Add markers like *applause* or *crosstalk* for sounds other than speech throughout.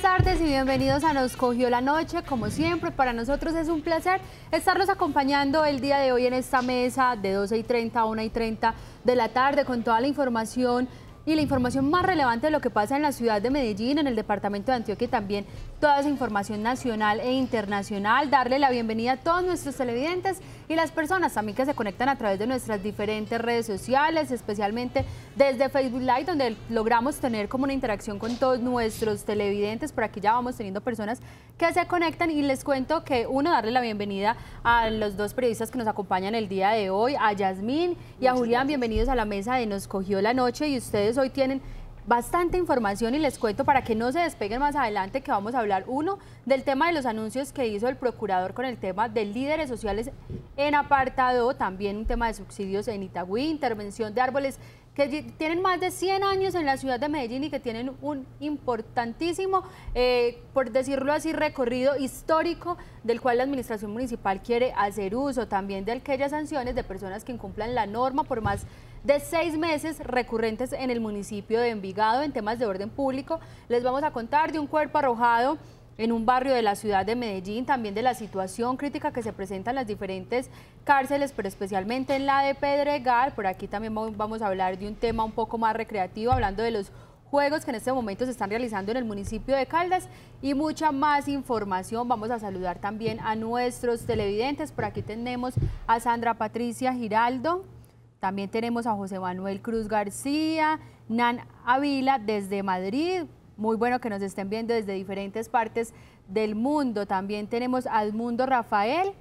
buenas tardes y bienvenidos a Nos Cogió la Noche. Como siempre, para nosotros es un placer estarlos acompañando el día de hoy en esta mesa de 12 y 30 a 1 y 30 de la tarde con toda la información y la información más relevante de lo que pasa en la ciudad de Medellín, en el departamento de Antioquia y también toda esa información nacional e internacional. Darle la bienvenida a todos nuestros televidentes y las personas también que se conectan a través de nuestras diferentes redes sociales, especialmente desde Facebook Live, donde logramos tener como una interacción con todos nuestros televidentes. Por aquí ya vamos teniendo personas que se conectan y les cuento que uno, darle la bienvenida a los dos periodistas que nos acompañan el día de hoy, a Yasmín y a Julián. Bienvenidos a la mesa de Nos Cogió la Noche y ustedes hoy tienen bastante información y les cuento para que no se despeguen más adelante que vamos a hablar uno del tema de los anuncios que hizo el procurador con el tema de líderes sociales en apartado, también un tema de subsidios en Itagüí, intervención de árboles que tienen más de 100 años en la ciudad de Medellín y que tienen un importantísimo, eh, por decirlo así, recorrido histórico del cual la administración municipal quiere hacer uso, también de aquellas sanciones de personas que incumplan la norma por más de seis meses recurrentes en el municipio de Envigado en temas de orden público. Les vamos a contar de un cuerpo arrojado en un barrio de la ciudad de Medellín, también de la situación crítica que se presenta en las diferentes cárceles, pero especialmente en la de Pedregal. Por aquí también vamos a hablar de un tema un poco más recreativo, hablando de los juegos que en este momento se están realizando en el municipio de Caldas y mucha más información. Vamos a saludar también a nuestros televidentes. Por aquí tenemos a Sandra Patricia Giraldo. También tenemos a José Manuel Cruz García, Nan Avila desde Madrid. Muy bueno que nos estén viendo desde diferentes partes del mundo. También tenemos a Edmundo Rafael,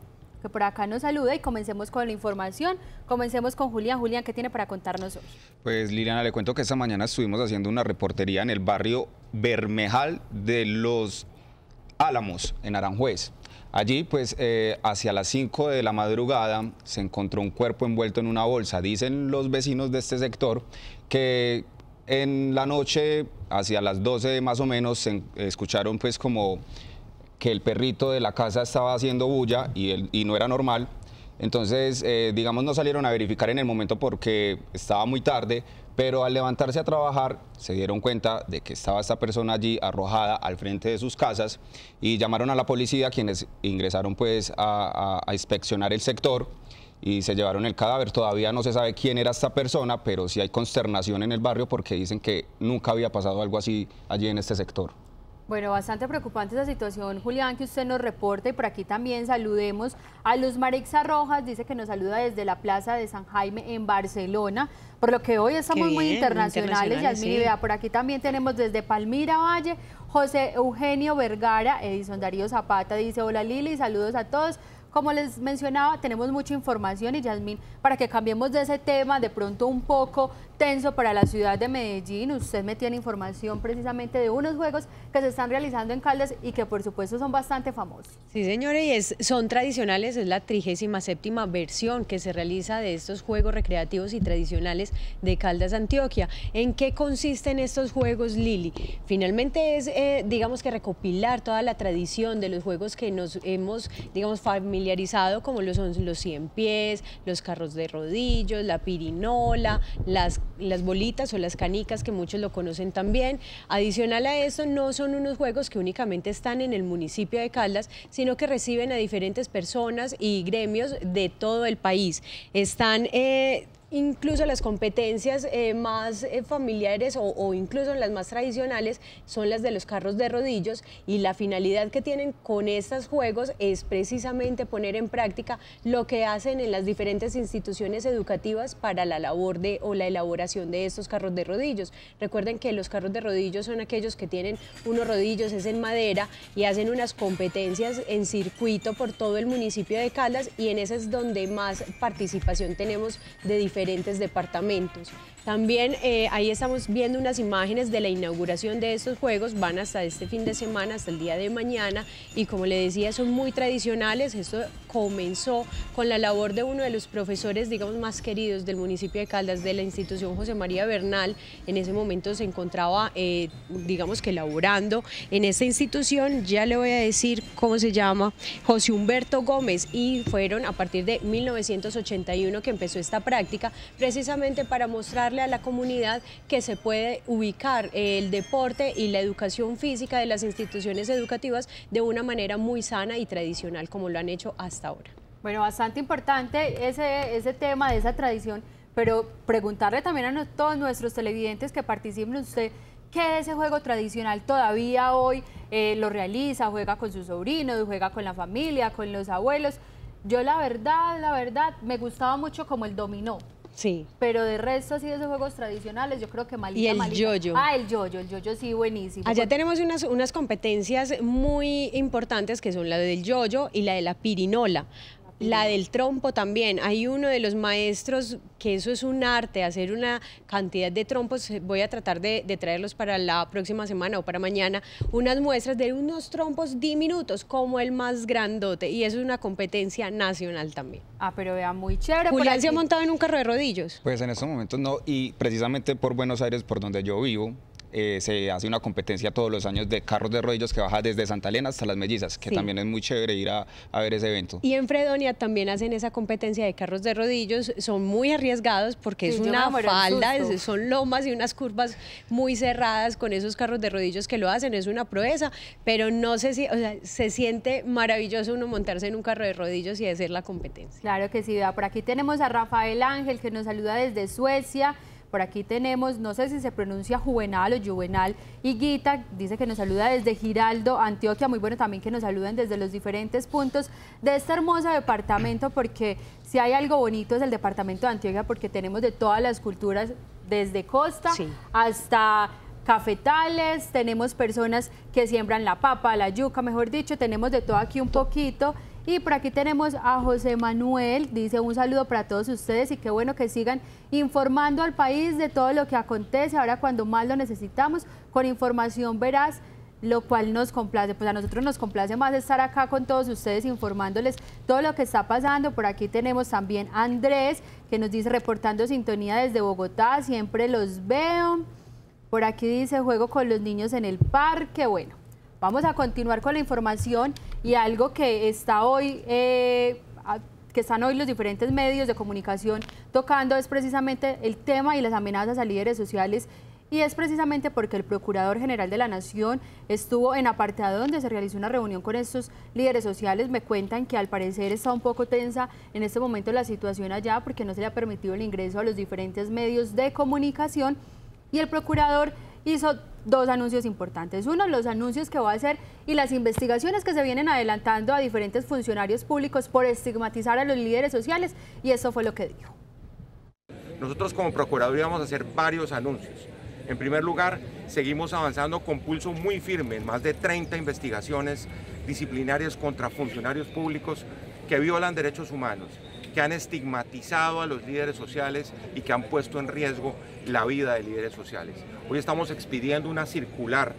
que por acá nos saluda y comencemos con la información. Comencemos con Julián. Julián, ¿qué tiene para contarnos hoy? Pues Liliana, le cuento que esta mañana estuvimos haciendo una reportería en el barrio Bermejal de los Álamos, en Aranjuez. Allí, pues, eh, hacia las 5 de la madrugada se encontró un cuerpo envuelto en una bolsa. Dicen los vecinos de este sector que en la noche, hacia las 12 más o menos, se escucharon pues como que el perrito de la casa estaba haciendo bulla y no era normal. Entonces, eh, digamos, no salieron a verificar en el momento porque estaba muy tarde, pero al levantarse a trabajar se dieron cuenta de que estaba esta persona allí arrojada al frente de sus casas y llamaron a la policía, quienes ingresaron pues a, a inspeccionar el sector y se llevaron el cadáver. Todavía no se sabe quién era esta persona, pero sí hay consternación en el barrio porque dicen que nunca había pasado algo así allí en este sector. Bueno, bastante preocupante esa situación, Julián, que usted nos reporta y por aquí también saludemos a Luz Marixa Rojas, dice que nos saluda desde la Plaza de San Jaime en Barcelona, por lo que hoy estamos muy internacionales, Yasmin y vea. Por aquí también tenemos desde Palmira Valle, José Eugenio Vergara, Edison Darío Zapata dice, hola Lili, saludos a todos. Como les mencionaba, tenemos mucha información y Yasmín, para que cambiemos de ese tema de pronto un poco tenso para la ciudad de Medellín. Usted me tiene información precisamente de unos juegos que se están realizando en Caldas y que por supuesto son bastante famosos. Sí, señores, y es, son tradicionales, es la 37 versión que se realiza de estos juegos recreativos y tradicionales de Caldas Antioquia. ¿En qué consisten estos juegos, Lili? Finalmente es, eh, digamos que recopilar toda la tradición de los juegos que nos hemos, digamos, familiarizado, como los son los 100 pies, los carros de rodillos, la pirinola, las las bolitas o las canicas que muchos lo conocen también. Adicional a eso, no son unos juegos que únicamente están en el municipio de Caldas, sino que reciben a diferentes personas y gremios de todo el país. Están eh, incluso las competencias eh, más eh, familiares o, incluso las más tradicionales son las de los carros de rodillos y la finalidad que tienen con estos juegos es precisamente poner en práctica lo que hacen en las diferentes instituciones educativas para la labor de o la elaboración de estos carros de rodillos. Recuerden que los carros de rodillos son aquellos que tienen unos rodillos, es en madera y hacen unas competencias en circuito por todo el municipio de Caldas y en ese es donde más participación tenemos de diferentes diferentes departamentos. También eh, ahí estamos viendo unas imágenes de la inauguración de estos juegos, van hasta este fin de semana, hasta el día de mañana y como le decía son muy tradicionales, esto comenzó con la labor de uno de los profesores digamos más queridos del municipio de Caldas de la institución José María Bernal, en ese momento se encontraba eh, digamos que laborando en esta institución, ya le voy a decir cómo se llama, José Humberto Gómez y fueron a partir de 1981 que empezó esta práctica precisamente para mostrarles a la comunidad que se puede ubicar el deporte y la educación física de las instituciones educativas de una manera muy sana y tradicional como lo han hecho hasta ahora. Bueno, bastante importante ese, ese tema de esa tradición, pero preguntarle también a todos nuestros televidentes que participen usted qué de ese juego tradicional todavía hoy eh, lo realiza, juega con sus sobrinos, juega con la familia, con los abuelos. Yo la verdad, la verdad, me gustaba mucho como el dominó. Sí. Pero de resto, así de esos juegos tradicionales, yo creo que malita, Y el malita. Ah, el yoyo, el yoyo sí, buenísimo. Allá pues tenemos unas, unas competencias muy importantes que son la del yoyo y la de la pirinola. La del trompo también. Hay uno de los maestros que eso es un arte, hacer una cantidad de trompos. Voy a tratar de, traerlos para la próxima semana o para mañana. Unas muestras de unos trompos diminutos, como el más grandote. Y eso es una competencia nacional también. Ah, pero vea, muy chévere. Julián se ha montado en un carro de rodillos. Pues en estos momentos no. Y precisamente por Buenos Aires, por donde yo vivo, eh, se hace una competencia todos los años de carros de rodillos que baja desde Santa Elena hasta Las Mellizas, que también es muy chévere ir a, ver ese evento. Y en Fredonia también hacen esa competencia de carros de rodillos, son muy arriesgados porque es una falda, son lomas y unas curvas muy cerradas con esos carros de rodillos que lo hacen, es una proeza, pero no sé si, o sea, se siente maravilloso uno montarse en un carro de rodillos y hacer la competencia. Claro que sí, por aquí tenemos a Rafael Ángel que nos saluda desde Suecia. Por aquí tenemos, no sé si se pronuncia Juvenal o Juvenal, Higuita, dice que nos saluda desde Giraldo, Antioquia. Muy bueno también que nos saluden desde los diferentes puntos de este hermoso departamento, porque si hay algo bonito es el departamento de Antioquia, porque tenemos de todas las culturas, desde costa hasta cafetales, tenemos personas que siembran la papa, la yuca, mejor dicho, tenemos de todo aquí un poquito y por aquí tenemos a José Manuel, dice un saludo para todos ustedes y qué bueno que sigan informando al país de todo lo que acontece ahora cuando más lo necesitamos, con información veraz lo cual nos complace, pues a nosotros nos complace más estar acá con todos ustedes informándoles todo lo que está pasando. Por aquí tenemos también a Andrés que nos dice reportando sintonía desde Bogotá, siempre los veo. Por aquí dice juego con los niños en el parque, bueno. Vamos a continuar con la información y algo que está hoy... Eh, que están hoy los diferentes medios de comunicación tocando es precisamente el tema y las amenazas a líderes sociales y es precisamente porque el Procurador General de la Nación estuvo en apartado donde se realizó una reunión con estos líderes sociales. Me cuentan que al parecer está un poco tensa en este momento la situación allá porque no se le ha permitido el ingreso a los diferentes medios de comunicación. Y el Procurador hizo dos anuncios importantes. Uno, los anuncios que va a hacer y las investigaciones que se vienen adelantando a diferentes funcionarios públicos por estigmatizar a los líderes sociales y eso fue lo que dijo. Nosotros como Procuraduría vamos a hacer varios anuncios. En primer lugar, seguimos avanzando con pulso muy firme en más de 30 investigaciones disciplinarias contra funcionarios públicos que violan derechos humanos que han estigmatizado a los líderes sociales y que han puesto en riesgo la vida de líderes sociales. Hoy estamos expidiendo una circular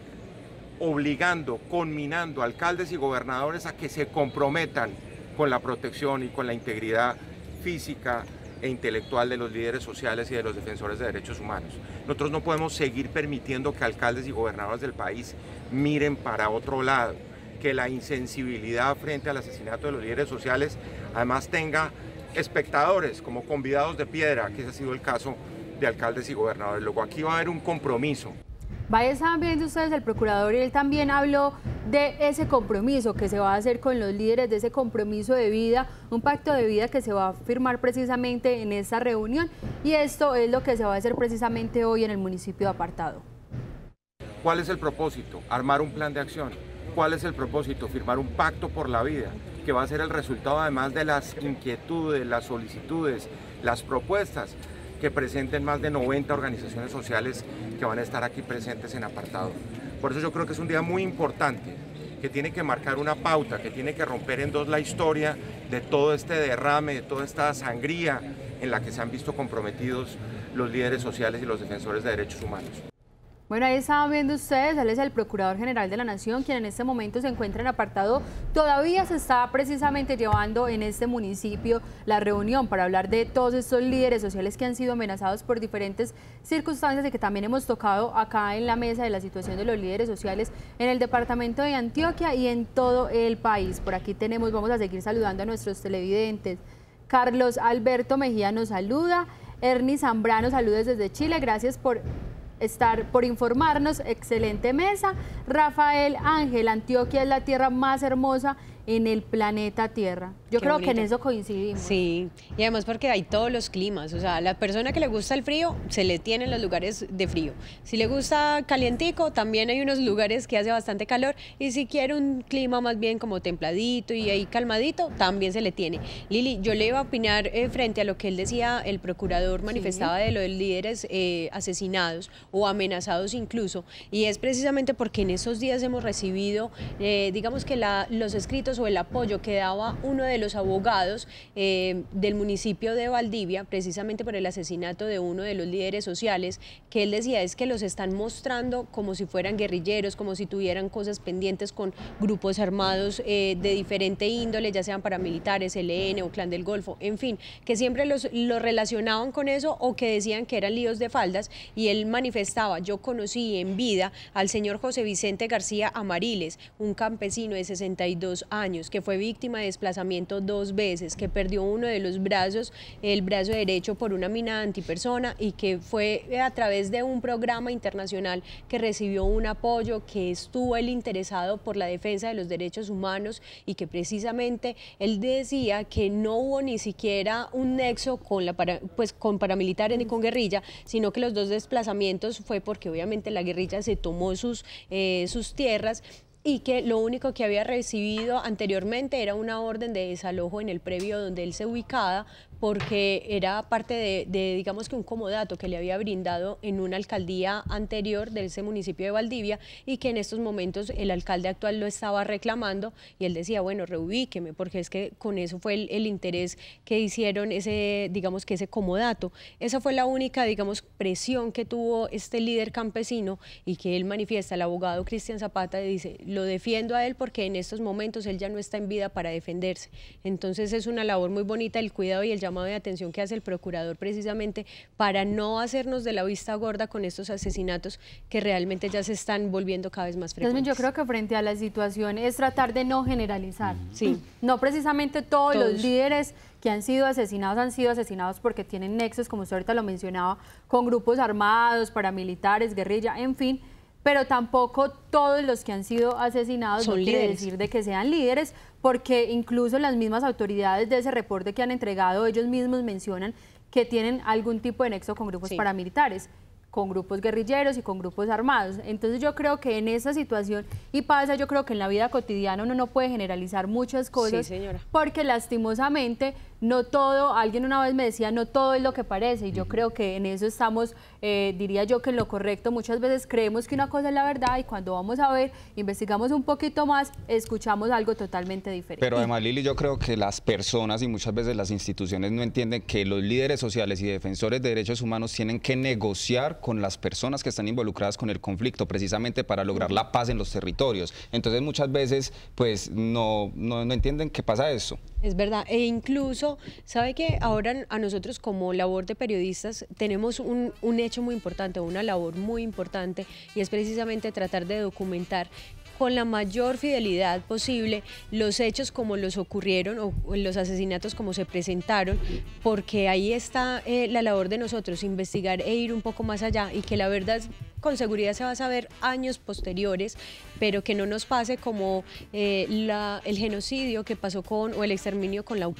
obligando, conminando alcaldes y gobernadores a que se comprometan con la protección y con la integridad física e intelectual de los líderes sociales y de los defensores de derechos humanos. Nosotros no podemos seguir permitiendo que alcaldes y gobernadores del país miren para otro lado, que la insensibilidad frente al asesinato de los líderes sociales además tenga espectadores como convidados de piedra, que ese ha sido el caso de alcaldes y gobernadores. Luego aquí va a haber un compromiso. Vaya, estaban viendo ustedes, el procurador, y él también habló de ese compromiso que se va a hacer con los líderes, de ese compromiso de vida, un pacto de vida que se va a firmar precisamente en esta reunión, y esto es lo que se va a hacer precisamente hoy en el municipio de apartado. ¿Cuál es el propósito? Armar un plan de acción. ¿Cuál es el propósito? Firmar un pacto por la vida que va a ser el resultado además de las inquietudes, las solicitudes, las propuestas que presenten más de 90 organizaciones sociales que van a estar aquí presentes en apartado. Por eso yo creo que es un día muy importante, que tiene que marcar una pauta, que tiene que romper en dos la historia de todo este derrame, de toda esta sangría en la que se han visto comprometidos los líderes sociales y los defensores de derechos humanos. Bueno, ahí estaban viendo ustedes, él es el Procurador General de la Nación, quien en este momento se encuentra en apartado. Todavía se está precisamente llevando en este municipio la reunión para hablar de todos estos líderes sociales que han sido amenazados por diferentes circunstancias y que también hemos tocado acá en la mesa de la situación de los líderes sociales en el departamento de Antioquia y en todo el país. Por aquí tenemos, vamos a seguir saludando a nuestros televidentes. Carlos Alberto Mejía nos saluda. Ernie Zambrano, saludos desde Chile, gracias por estar, por informarnos. Excelente mesa. Rafael Ángel, Antioquia es la tierra más hermosa en el planeta Tierra. Yo creo que en eso coincidimos. Sí, y además porque hay todos los climas, o sea, la persona que le gusta el frío, se le tiene en los lugares de frío. Si le gusta calientico, también hay unos lugares que hace bastante calor, y si quiere un clima más bien como templadito y ahí calmadito, también se le tiene. Lili, yo le iba a opinar eh, frente a lo que él decía, el procurador manifestaba de los líderes eh, asesinados o amenazados incluso, y es precisamente porque en esos días hemos recibido, eh, digamos que los escritos o el apoyo que daba uno de los abogados eh, del municipio de Valdivia, precisamente por el asesinato de uno de los líderes sociales, que él decía es que los están mostrando como si fueran guerrilleros, como si tuvieran cosas pendientes con grupos armados eh, de diferente índole, ya sean paramilitares, e LN o Clan del Golfo, en fin, que siempre los, los relacionaban con eso o que decían que eran líos de faldas y él manifestaba, yo conocí en vida al señor José Vicente García Amariles, un campesino de 62 años años, que fue víctima de desplazamiento dos veces, que perdió uno de los brazos, el brazo derecho por una mina antipersona y que fue a través de un programa internacional que recibió un apoyo, que estuvo el interesado por la defensa de los derechos humanos y que precisamente él decía que no hubo ni siquiera un nexo con, la pues, con paramilitares ni con guerrilla, sino que los dos desplazamientos fue porque obviamente la guerrilla se tomó sus, eh, sus tierras y que lo único que había recibido anteriormente era una orden de desalojo en el previo donde él se ubicaba, porque era parte de, digamos que un comodato que le había brindado en una alcaldía anterior de ese municipio de Valdivia y que en estos momentos el alcalde actual lo estaba reclamando y él decía, bueno, reubíqueme, porque es que con eso fue el, interés que hicieron ese, digamos que ese comodato. Esa fue la única, digamos, presión que tuvo este líder campesino y que él manifiesta, el abogado Cristian Zapata dice, lo defiendo a él porque en estos momentos él ya no está en vida para defenderse. Entonces es una labor muy bonita el cuidado y el llamado de atención que hace el procurador precisamente para no hacernos de la vista gorda con estos asesinatos que realmente ya se están volviendo cada vez más frecuentes. Yo creo que frente a la situación es tratar de no generalizar. Sí. No precisamente todos, los líderes que han sido asesinados han sido asesinados porque tienen nexos, como usted ahorita lo mencionaba, con grupos armados, paramilitares, guerrilla, en fin pero tampoco todos los que han sido asesinados Son quiere decir de que sean líderes, porque incluso las mismas autoridades de ese reporte que han entregado, ellos mismos mencionan que tienen algún tipo de nexo con grupos paramilitares con grupos guerrilleros y con grupos armados. Entonces yo creo que en esa situación, y pasa, yo creo que en la vida cotidiana uno no puede generalizar muchas cosas, señora. porque lastimosamente no todo, alguien una vez me decía, no todo es lo que parece, y yo creo que en eso estamos, eh, diría yo que en lo correcto, muchas veces creemos que una cosa es la verdad y cuando vamos a ver, investigamos un poquito más, escuchamos algo totalmente diferente. Pero además, Lili, yo creo que las personas y muchas veces las instituciones no entienden que los líderes sociales y defensores de derechos humanos tienen que negociar con las personas que están involucradas con el conflicto, precisamente para lograr la paz en los territorios. Entonces muchas veces pues no, no, entienden qué pasa eso. Es verdad, e incluso, ¿sabe que ahora a nosotros como labor de periodistas tenemos un, un hecho muy importante, una labor muy importante, y es precisamente tratar de documentar con la mayor fidelidad posible los hechos como los ocurrieron o los asesinatos como se presentaron, porque ahí está eh, la labor de nosotros, investigar e ir un poco más allá y que la verdad con seguridad se va a saber años posteriores, pero que no nos pase como eh, el genocidio que pasó con, o el exterminio con la UP,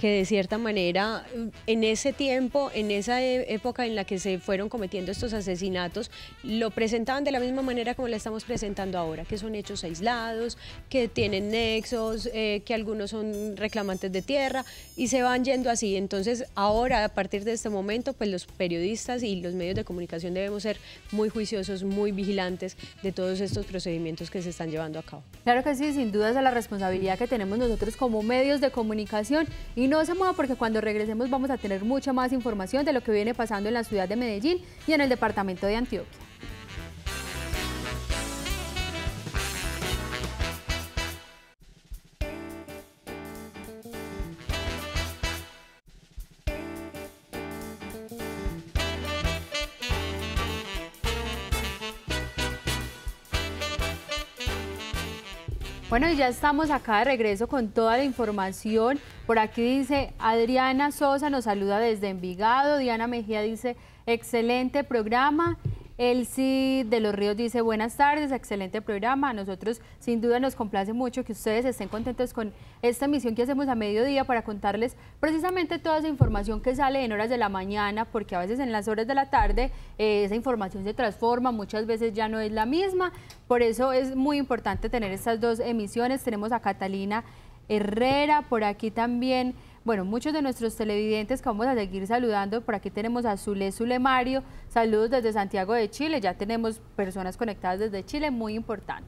que de cierta manera en ese tiempo, en esa e, época en la que se fueron cometiendo estos asesinatos, lo presentaban de la misma manera como la estamos presentando ahora, que son hechos aislados, que tienen nexos, eh, que algunos son reclamantes de tierra y se van yendo así. Entonces ahora, a partir de este momento, pues los periodistas y los medios de comunicación debemos ser muy juiciosos, muy vigilantes de todos estos procedimientos que se están llevando a cabo. Claro que sí, sin duda es la responsabilidad que tenemos nosotros como medios de comunicación y no se mueva porque cuando regresemos vamos a tener mucha más información de lo que viene pasando en la ciudad de Medellín y en el departamento de Antioquia. Bueno, ya estamos acá de regreso con toda la información. Por aquí dice Adriana Sosa, nos saluda desde Envigado. Diana Mejía dice, excelente programa. Elsie de los Ríos dice, buenas tardes, excelente programa. A nosotros sin duda nos complace mucho que ustedes estén contentos con esta emisión que hacemos a mediodía para contarles precisamente toda esa información que sale en horas de la mañana, porque a veces en las horas de la tarde eh, esa información se transforma, muchas veces ya no es la misma. Por eso es muy importante tener estas dos emisiones. Tenemos a Catalina Herrera, por aquí también bueno, muchos de nuestros televidentes que vamos a seguir saludando, por aquí tenemos a Zule Zulemario, saludos desde Santiago de Chile, ya tenemos personas conectadas desde Chile, muy importante.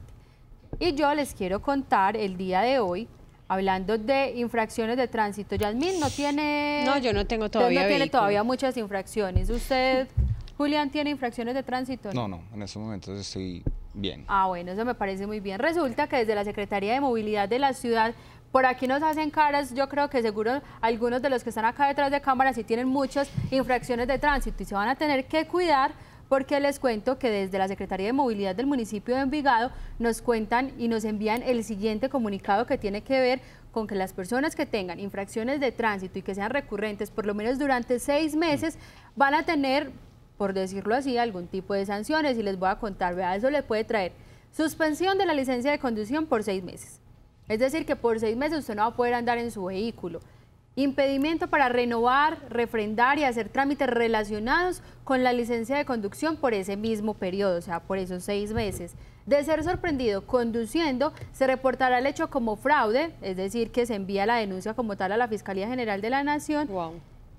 Y yo les quiero contar el día de hoy Hablando de infracciones de tránsito, Yasmín no tiene... No, yo no tengo todavía No tiene todavía muchas infracciones. ¿Usted, *laughs* Julián, tiene infracciones de tránsito? No, no, en estos momento estoy bien. Ah, bueno, eso me parece muy bien. Resulta que desde la Secretaría de Movilidad de la ciudad por aquí nos hacen caras, yo creo que seguro algunos de los que están acá detrás de cámara sí tienen muchas infracciones de tránsito y se van a tener que cuidar porque les cuento que desde la Secretaría de Movilidad del municipio de Envigado nos cuentan y nos envían el siguiente comunicado que tiene que ver con que las personas que tengan infracciones de tránsito y que sean recurrentes por lo menos durante seis meses van a tener, por decirlo así, algún tipo de sanciones y les voy a contar, vea, eso le puede traer suspensión de la licencia de conducción por seis meses es decir, que por seis meses usted no va a poder andar en su vehículo. Impedimento para renovar, refrendar y hacer trámites relacionados con la licencia de conducción por ese mismo periodo, o sea, por esos seis meses. De ser sorprendido conduciendo, se reportará el hecho como fraude, es decir, que se envía la denuncia como tal a la Fiscalía General de la Nación.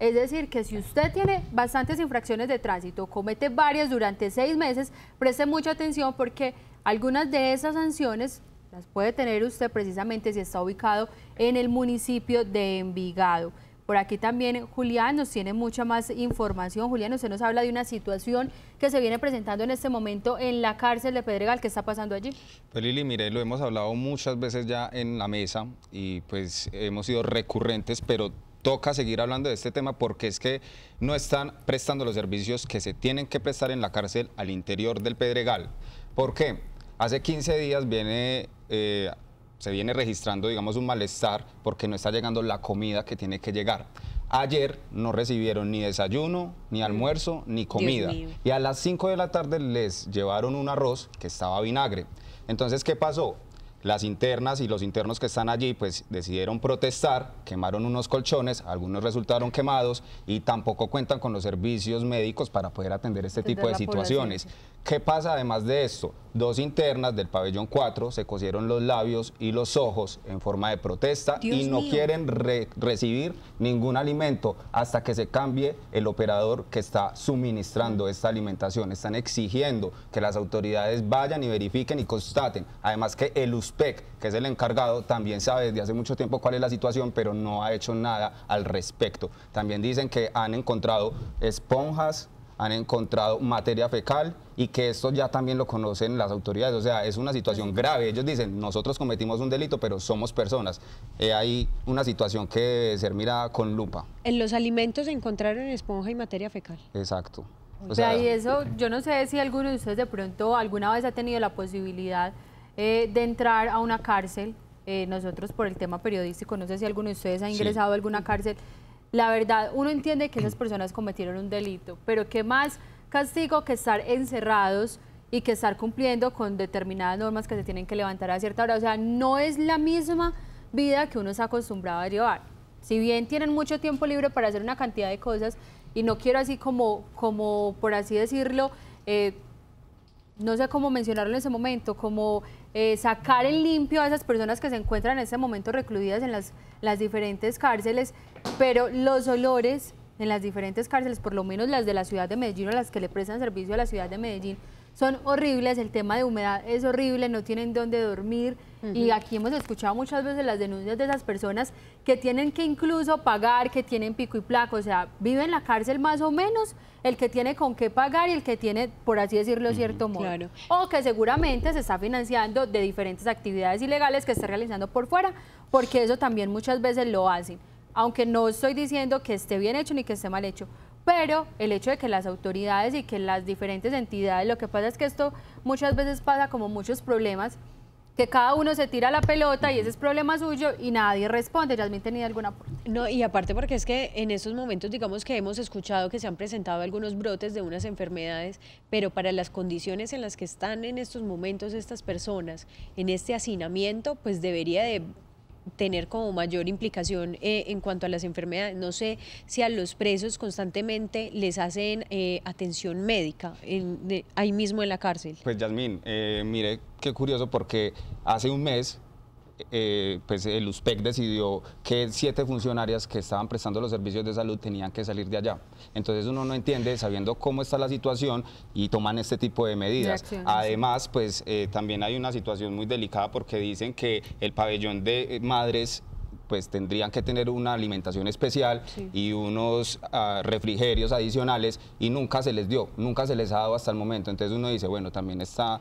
Es decir, que si usted tiene bastantes infracciones de tránsito, comete varias durante seis meses, preste mucha atención porque algunas de esas sanciones las puede tener usted precisamente si está ubicado en el municipio de Envigado. Por aquí también Julián nos tiene mucha más información. Julián, usted nos habla de una situación que se viene presentando en este momento en la cárcel de Pedregal. ¿Qué está pasando allí? Pues Lili, mire, lo hemos hablado muchas veces ya en la mesa y pues hemos sido recurrentes, pero toca seguir hablando de este tema porque es que no están prestando los servicios que se tienen que prestar en la cárcel al interior del Pedregal. ¿Por qué? Hace 15 días viene eh, se viene registrando, digamos, un malestar porque no está llegando la comida que tiene que llegar. Ayer no recibieron ni desayuno, ni almuerzo, ni comida. Y a las 5 de la tarde les llevaron un arroz que estaba vinagre. Entonces, ¿qué pasó? Las internas y los internos que están allí pues decidieron protestar, quemaron unos colchones, algunos resultaron quemados y tampoco cuentan con los servicios médicos para poder atender este tipo de situaciones. ¿Qué pasa además de esto? Dos internas del pabellón 4 se cosieron los labios y los ojos en forma de protesta y no quieren recibir ningún alimento hasta que se cambie el operador que está suministrando esta alimentación. Están exigiendo que las autoridades vayan y verifiquen y constaten. Además que el USPEC, que es el encargado, también sabe desde hace mucho tiempo cuál es la situación, pero no ha hecho nada al respecto. También dicen que han encontrado esponjas, han encontrado materia fecal y que esto ya también lo conocen las autoridades. O sea, es una situación grave. Ellos dicen, nosotros cometimos un delito, pero somos personas. Eh, hay una situación que debe ser mirada con lupa. En los alimentos encontraron esponja y materia fecal. Exacto. O sea, y eso, yo no sé si alguno de ustedes de pronto alguna vez ha tenido la posibilidad eh, de entrar a una cárcel. Eh, nosotros por el tema periodístico, no sé si alguno de ustedes ha ingresado a alguna cárcel la verdad, uno entiende que esas personas cometieron un delito, pero ¿qué más castigo que estar encerrados y que estar cumpliendo con determinadas normas que se tienen que levantar a cierta hora? O sea, no es la misma vida que uno está acostumbrado a llevar. Si bien tienen mucho tiempo libre para hacer una cantidad de cosas, y no quiero así como, como por así decirlo, eh, no sé cómo mencionarlo en ese momento, como eh, sacar en limpio a esas personas que se encuentran en ese momento recluidas en las, las diferentes cárceles pero los olores en las diferentes cárceles, por lo menos las de la ciudad de Medellín o las que le prestan servicio a la ciudad de Medellín, son horribles, el tema de humedad es horrible, no tienen dónde dormir y aquí hemos escuchado muchas veces las denuncias de esas personas que tienen que incluso pagar, que tienen pico y placo, o sea, vive en la cárcel más o menos el que tiene con qué pagar y el que tiene, por así decirlo, cierto modo. O que seguramente se está financiando de diferentes actividades ilegales que está realizando por fuera, porque eso también muchas veces lo hacen aunque no estoy diciendo que esté bien hecho ni que esté mal hecho, pero el hecho de que las autoridades y que las diferentes entidades, lo que pasa es que esto muchas veces pasa como muchos problemas, que cada uno se tira la pelota y ese es problema suyo y nadie responde. Yasmin tenía alguna aporte. No, y aparte porque es que en estos momentos digamos que hemos escuchado que se han presentado algunos brotes de unas enfermedades, pero para las condiciones en las que están en estos momentos estas personas, en este hacinamiento, pues debería de tener como mayor implicación eh, en cuanto a las enfermedades. No sé si a los presos constantemente les hacen eh, atención médica ahí mismo en la cárcel. Pues Yasmín, eh, mire qué curioso porque hace un mes eh, pues el USPEC decidió que siete funcionarias que estaban prestando los servicios de salud tenían que salir de allá. Entonces uno no entiende sabiendo cómo está la situación y toman este tipo de medidas. Además, pues eh, también hay una situación muy delicada porque dicen que el pabellón de eh, madres pues tendrían que tener una alimentación especial y unos ah, refrigerios adicionales y nunca se les dio, nunca se les ha dado hasta el momento. Entonces uno dice, bueno, también está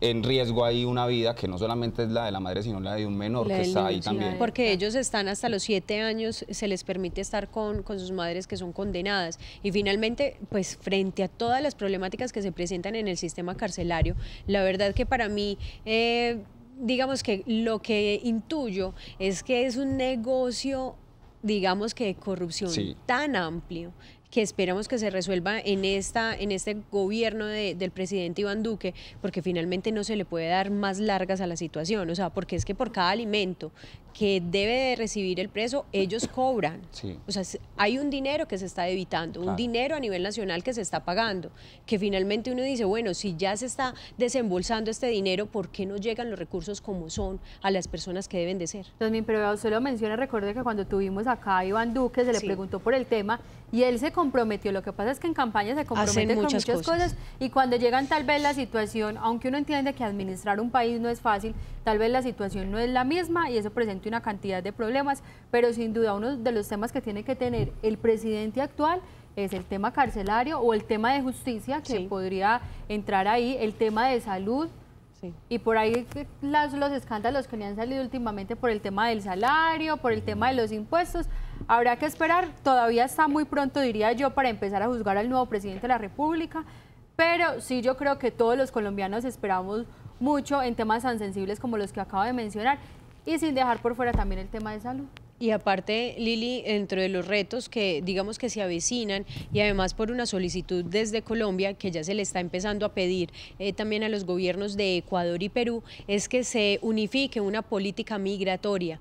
en riesgo hay una vida que no solamente es la de la madre, sino la de un menor que está ahí también. Porque ellos están hasta los siete años, se les permite estar con, sus madres que son condenadas. Y finalmente, pues frente a todas las problemáticas que se presentan en el sistema carcelario, la verdad que para mí... Eh, digamos que lo que intuyo es que es un negocio digamos que de corrupción tan amplio que esperamos que se resuelva en, esta, en este gobierno del presidente Iván Duque, porque finalmente no se le puede dar más largas a la situación, o sea, porque es que por cada alimento que debe recibir el preso, ellos cobran. O sea, hay un dinero que se está debitando, un dinero a nivel nacional que se está pagando, que finalmente uno dice, bueno, si ya se está desembolsando este dinero, ¿por qué no llegan los recursos como son a las personas que deben de ser? Entonces, pero solo menciona, recuerde que cuando tuvimos acá a Iván Duque, se le preguntó por el tema y él se comprometió. Lo que pasa es que en campaña se compromete con muchas cosas. cosas y cuando llegan tal vez la situación, aunque uno entiende que administrar un país no es fácil, tal vez la situación no es la misma y eso presenta una cantidad de problemas, pero sin duda uno de los temas que tiene que tener el presidente actual es el tema carcelario o el tema de justicia que podría entrar ahí, el tema de salud. Y por ahí los escándalos que le han salido últimamente por el tema del salario, por el tema de los impuestos. Habrá que esperar, todavía está muy pronto, diría yo, para empezar a juzgar al nuevo presidente de la República, pero sí yo creo que todos los colombianos esperamos mucho en temas tan sensibles como los que acabo de mencionar y sin dejar por fuera también el tema de salud. Y aparte, Lili, dentro de los retos que digamos que se avecinan y además por una solicitud desde Colombia que ya se le está empezando a pedir eh, también a los gobiernos de Ecuador y Perú, es que se unifique una política migratoria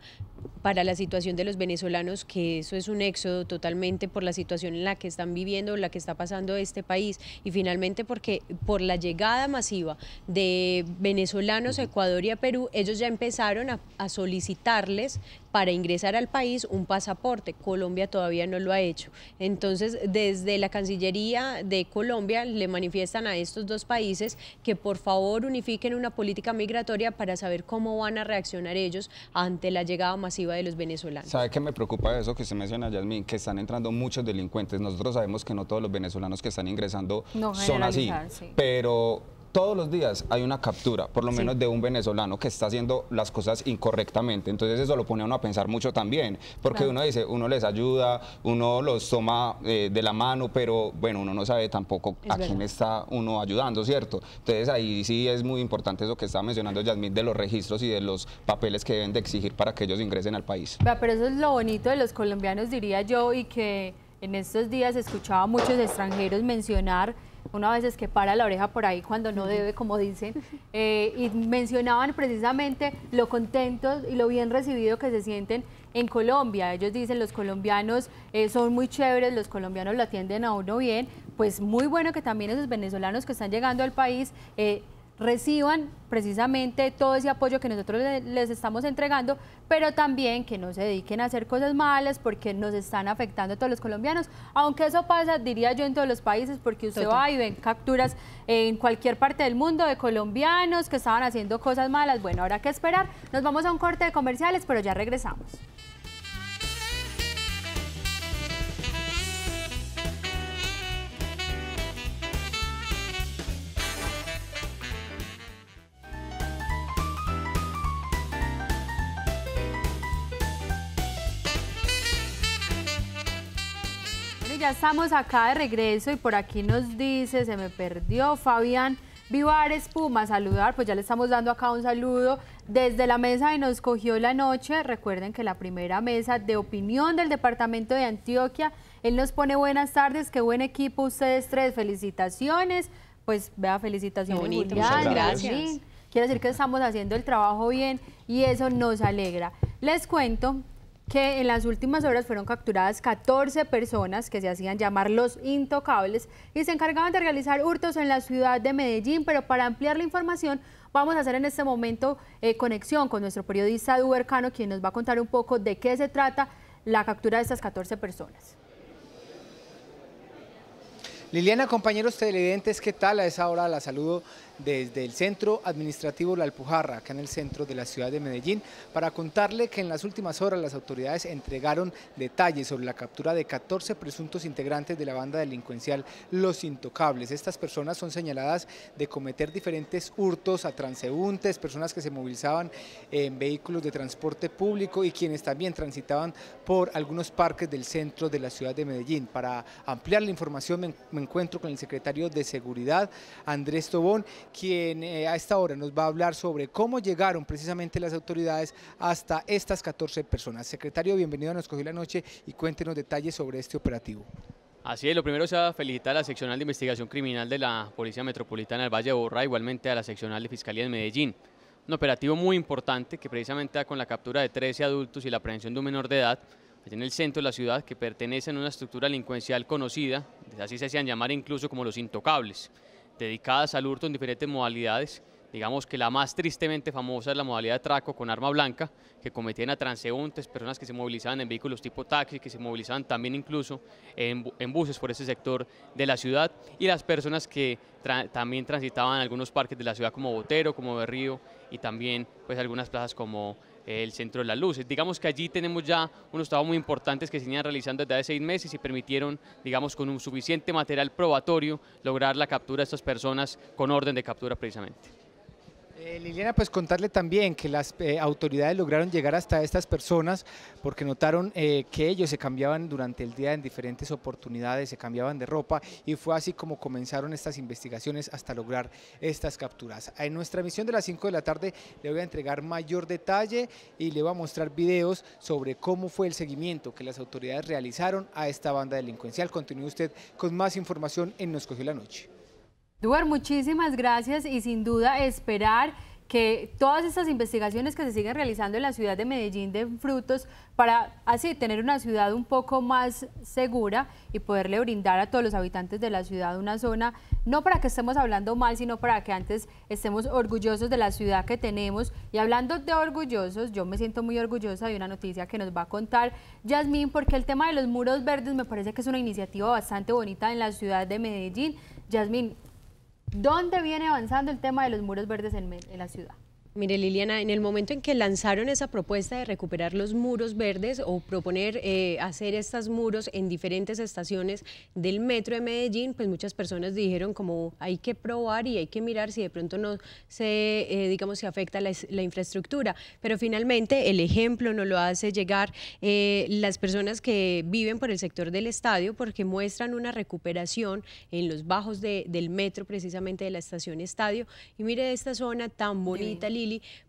para la situación de los venezolanos, que eso es un éxodo totalmente por la situación en la que están viviendo, la que está pasando este país y finalmente porque por la llegada masiva de venezolanos a Ecuador y a Perú, ellos ya empezaron a, solicitarles para ingresar al país un pasaporte. Colombia todavía no lo ha hecho. Entonces, desde la Cancillería de Colombia le manifiestan a estos dos países que por favor unifiquen una política migratoria para saber cómo van a reaccionar ellos ante la llegada masiva de los venezolanos. ¿Sabe qué me preocupa de eso que se menciona, Yasmín? Que están entrando muchos delincuentes. Nosotros sabemos que no todos los venezolanos que están ingresando son así, pero todos los días hay una captura, por lo menos de un venezolano que está haciendo las cosas incorrectamente. Entonces eso lo pone a uno a pensar mucho también, porque uno dice, uno les ayuda, uno los toma eh, de la mano, pero bueno, uno no sabe tampoco a quién está uno ayudando, ¿cierto? Entonces ahí sí es muy importante eso que estaba mencionando Yasmín de los registros y de los papeles que deben de exigir para que ellos ingresen al país. Pero eso es lo bonito de los colombianos, diría yo, y que en estos días escuchaba a muchos extranjeros mencionar una a veces que para la oreja por ahí cuando no debe, como dicen, *laughs* eh, y mencionaban precisamente lo contentos y lo bien recibido que se sienten en Colombia. Ellos dicen los colombianos eh, son muy chéveres, los colombianos lo atienden a uno bien, pues muy bueno que también esos venezolanos que están llegando al país eh, reciban precisamente todo ese apoyo que nosotros les estamos entregando, pero también que no se dediquen a hacer cosas malas porque nos están afectando a todos los colombianos, aunque eso pasa, diría yo, en todos los países, porque usted va y ven capturas en cualquier parte del mundo de colombianos que estaban haciendo cosas malas. Bueno, ahora que esperar, nos vamos a un corte de comerciales, pero ya regresamos. ya estamos acá de regreso y por aquí nos dice, se me perdió Fabián Vivares Puma, saludar, pues ya le estamos dando acá un saludo desde la mesa y nos cogió la noche. Recuerden que la primera mesa de opinión del departamento de Antioquia, él nos pone buenas tardes, qué buen equipo ustedes tres, felicitaciones. Pues vea, felicitaciones. bonito, gracias. Quiere decir que estamos haciendo el trabajo bien y eso nos alegra. Les cuento que en las últimas horas fueron capturadas 14 personas que se hacían llamar los intocables y se encargaban de realizar hurtos en la ciudad de Medellín, pero para ampliar la información vamos a hacer en este momento eh, conexión con nuestro periodista Dubercano, quien nos va a contar un poco de qué se trata la captura de estas 14 personas. Liliana, compañeros televidentes, ¿qué tal? A esa hora la saludo desde el Centro Administrativo La Alpujarra, acá en el centro de la ciudad de Medellín, para contarle que en las últimas horas las autoridades entregaron detalles sobre la captura de 14 presuntos integrantes de la banda delincuencial Los Intocables. Estas personas son señaladas de cometer diferentes hurtos a transeúntes, personas que se movilizaban en vehículos de transporte público y quienes también transitaban por algunos parques del centro de la ciudad de Medellín. Para ampliar la información me, encuentro con el secretario de Seguridad, Andrés Tobón, quien eh, a esta hora nos va a hablar sobre cómo llegaron precisamente las autoridades hasta estas 14 personas. Secretario, bienvenido a Nos Cogió la Noche y cuéntenos detalles sobre este operativo. Así es, lo primero se va a felicitar a la seccional de investigación criminal de la Policía Metropolitana del Valle de Borra, igualmente a la seccional de Fiscalía de Medellín. Un operativo muy importante que precisamente da con la captura de 13 adultos y la prevención de un menor de edad en el centro de la ciudad que pertenece a una estructura delincuencial conocida, así se hacían llamar incluso como los intocables dedicadas al hurto en diferentes modalidades. Digamos que la más tristemente famosa es la modalidad de traco con arma blanca, que cometían a transeúntes, personas que se movilizaban en vehículos tipo taxi, que se movilizaban también incluso en, buses por ese sector de la ciudad, y las personas que también transitaban algunos parques de la ciudad como Botero, como Berrío, y también pues algunas plazas como el Centro de las luces. Digamos que allí tenemos ya unos trabajos muy importantes que se venían realizando desde hace seis meses y permitieron, digamos, con un suficiente material probatorio lograr la captura de estas personas con orden de captura precisamente. Eh, Liliana, pues contarle también que las eh, autoridades lograron llegar hasta estas personas porque notaron eh, que ellos se cambiaban durante el día en diferentes oportunidades, se cambiaban de ropa y fue así como comenzaron estas investigaciones hasta lograr estas capturas. En nuestra emisión de las 5 de la tarde le voy a entregar mayor detalle y le voy a mostrar videos sobre cómo fue el seguimiento que las autoridades realizaron a esta banda delincuencial. Continúe usted con más información en Nos Cogió la Noche. Duer, muchísimas gracias y sin duda esperar que todas estas investigaciones que se siguen realizando en la ciudad de Medellín den frutos para así tener una ciudad un poco más segura y poderle brindar a todos los habitantes de la ciudad una zona, no para que estemos hablando mal, sino para que antes estemos orgullosos de la ciudad que tenemos. Y hablando de orgullosos, yo me siento muy orgullosa de una noticia que nos va a contar Yasmín, porque el tema de los muros verdes me parece que es una iniciativa bastante bonita en la ciudad de Medellín. Yasmín, ¿Dónde viene avanzando el tema de los muros verdes en, en la ciudad? Mire Liliana, en el momento en que lanzaron esa propuesta de recuperar los muros verdes o proponer eh, hacer estos muros en diferentes estaciones del metro de Medellín, pues muchas personas dijeron como hay que probar y hay que mirar si de pronto no se, eh, digamos, se afecta la, infraestructura. Pero finalmente el ejemplo no lo hace llegar eh, las personas que viven por el sector del estadio porque muestran una recuperación en los bajos del metro, precisamente de la estación estadio. Y mire esta zona tan bonita,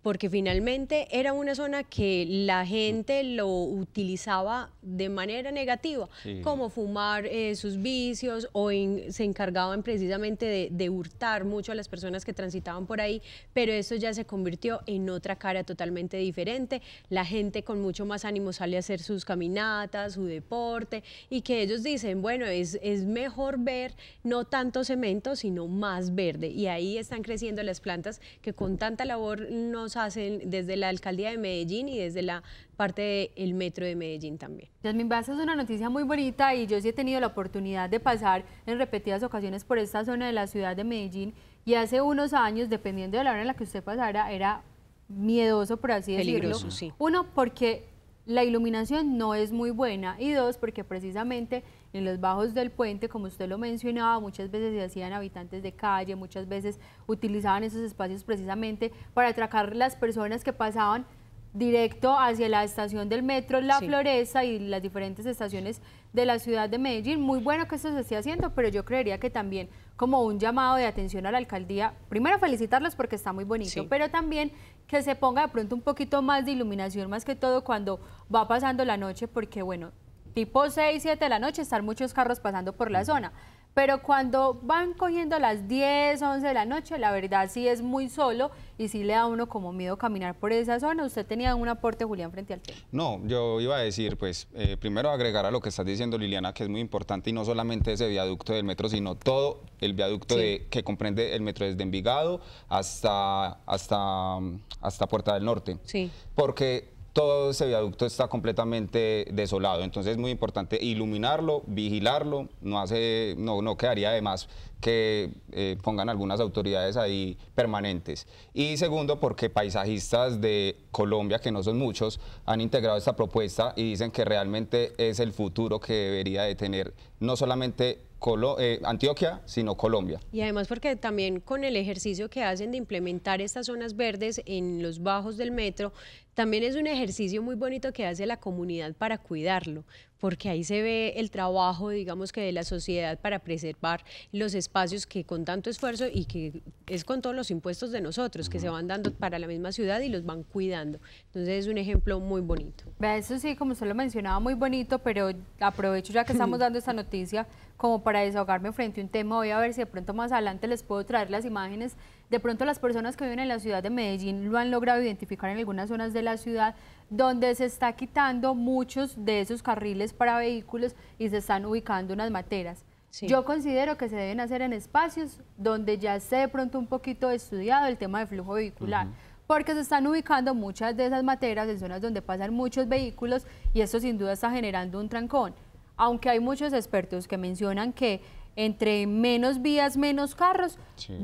porque finalmente era una zona que la gente lo utilizaba de manera negativa, como fumar eh, sus vicios o se encargaban precisamente de, de hurtar mucho a las personas que transitaban por ahí, pero eso ya se convirtió en otra cara totalmente diferente. La gente con mucho más ánimo sale a hacer sus caminatas, su deporte, y que ellos dicen, bueno, es, es mejor ver no tanto cemento, sino más verde. Y ahí están creciendo las plantas que con tanta labor nos hacen desde la alcaldía de Medellín y desde la parte del metro de Medellín también. Yasmin a es una noticia muy bonita y yo sí he tenido la oportunidad de pasar en repetidas ocasiones por esta zona de la ciudad de Medellín y hace unos años, dependiendo de la hora en la que usted pasara, era miedoso, por así Peligroso, Sí. Uno, porque la iluminación no es muy buena y dos, porque precisamente en los bajos del puente, como usted lo mencionaba, muchas veces se hacían habitantes de calle, muchas veces utilizaban esos espacios precisamente para atracar las personas que pasaban directo hacia la estación del metro La Floreza Floresta y las diferentes estaciones de la ciudad de Medellín. Muy bueno que esto se esté haciendo, pero yo creería que también como un llamado de atención a la alcaldía, primero felicitarlos porque está muy bonito, pero también que se ponga de pronto un poquito más de iluminación, más que todo cuando va pasando la noche, porque bueno, tipo 6, 7 de la noche están muchos carros pasando por la zona. Pero cuando van cogiendo las 10, 11 de la noche, la verdad sí es muy solo y sí le da a uno como miedo caminar por esa zona. ¿Usted tenía un aporte, Julián, frente al tema? No, yo iba a decir, pues, eh, primero agregar a lo que estás diciendo, Liliana, que es muy importante y no solamente ese viaducto del metro, sino todo el viaducto que comprende el metro desde Envigado hasta, hasta, hasta Puerta del Norte. Sí. Porque todo ese viaducto está completamente desolado. Entonces es muy importante iluminarlo, vigilarlo, no, hace, no, no quedaría de más que eh, pongan algunas autoridades ahí permanentes. Y segundo, porque paisajistas de Colombia, que no son muchos, han integrado esta propuesta y dicen que realmente es el futuro que debería de tener no solamente eh, Antioquia, sino Colombia. Y además porque también con el ejercicio que hacen de implementar estas zonas verdes en los bajos del metro, también es un ejercicio muy bonito que hace la comunidad para cuidarlo, porque ahí se ve el trabajo, digamos que de la sociedad para preservar los espacios que con tanto esfuerzo y que es con todos los impuestos de nosotros que se van dando para la misma ciudad y los van cuidando. Entonces es un ejemplo muy bonito. Eso sí, como usted lo mencionaba, muy bonito, pero aprovecho ya que estamos dando esta noticia como para desahogarme frente a un tema. Voy a ver si de pronto más adelante les puedo traer las imágenes de pronto las personas que viven en la ciudad de Medellín lo han logrado identificar en algunas zonas de la ciudad donde se está quitando muchos de esos carriles para vehículos y se están ubicando unas materas. Yo considero que se deben hacer en espacios donde ya esté de pronto un poquito estudiado el tema de flujo vehicular. porque se están ubicando muchas de esas materas en zonas donde pasan muchos vehículos y esto sin duda está generando un trancón. Aunque hay muchos expertos que mencionan que entre menos vías, menos carros.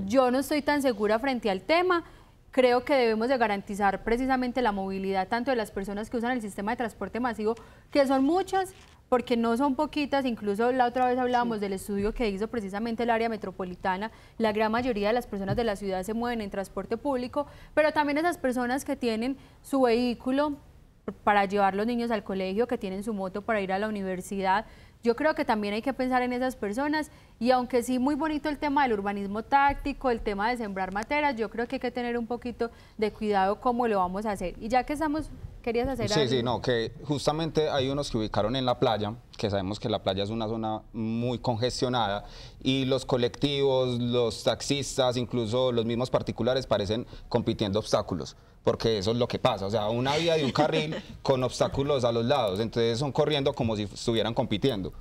Yo no estoy tan segura frente al tema. Creo que debemos de garantizar precisamente la movilidad tanto de las personas que usan el sistema de transporte masivo, que son muchas, porque no son poquitas, incluso la otra vez hablábamos del estudio que hizo precisamente el área metropolitana, la gran mayoría de las personas de la ciudad se mueven en transporte público, pero también esas personas que tienen su vehículo para llevar los niños al colegio, que tienen su moto para ir a la universidad, yo creo que también hay que pensar en esas personas y aunque sí muy bonito el tema del urbanismo táctico, el tema de sembrar materas, yo creo que hay que tener un poquito de cuidado cómo lo vamos a hacer. Y ya que estamos querías hacer sí, Sí, sí, no, que justamente hay unos que ubicaron en la playa, que sabemos que la playa es una zona muy congestionada y los colectivos, los taxistas, incluso los mismos particulares parecen compitiendo obstáculos, porque eso es lo que pasa, o sea, una vía de un carril *laughs* con obstáculos a los lados, entonces son corriendo como si estuvieran compitiendo.